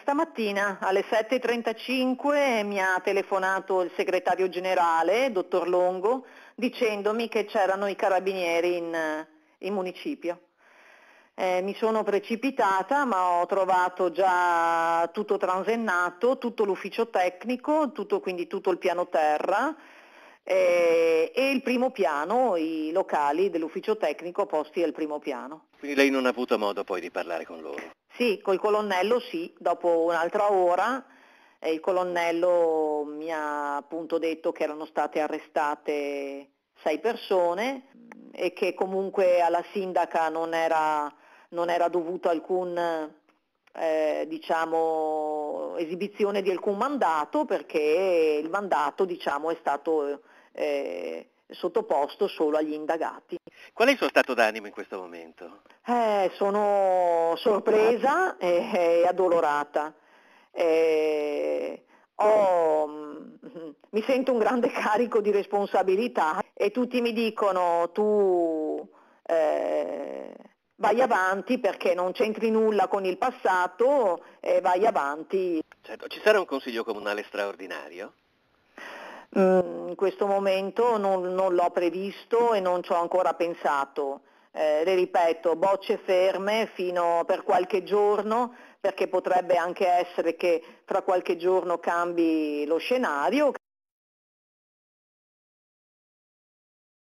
Stamattina alle 7.35 mi ha telefonato il segretario generale, dottor Longo, dicendomi che c'erano i carabinieri in, eh, in municipio. Eh, mi sono precipitata ma ho trovato già tutto transennato, tutto l'ufficio tecnico, tutto, quindi tutto il piano terra, eh, e il primo piano, i locali dell'ufficio tecnico posti al primo piano. Quindi lei non ha avuto modo poi di parlare con loro? Sì, col colonnello sì, dopo un'altra ora eh, il colonnello mi ha appunto detto che erano state arrestate sei persone e che comunque alla sindaca non era, non era dovuto alcun eh, diciamo, esibizione di alcun mandato perché il mandato diciamo, è stato eh, sottoposto solo agli indagati. Qual è il suo stato d'animo in questo momento? Eh, sono sorpresa e, e addolorata. Eh, ho, mm, mi sento un grande carico di responsabilità e tutti mi dicono tu eh, vai avanti perché non c'entri nulla con il passato e vai avanti. Certo. Ci sarà un consiglio comunale straordinario? Mm, in questo momento non, non l'ho previsto e non ci ho ancora pensato. Eh, le ripeto, bocce ferme fino per qualche giorno perché potrebbe anche essere che fra qualche giorno cambi lo scenario.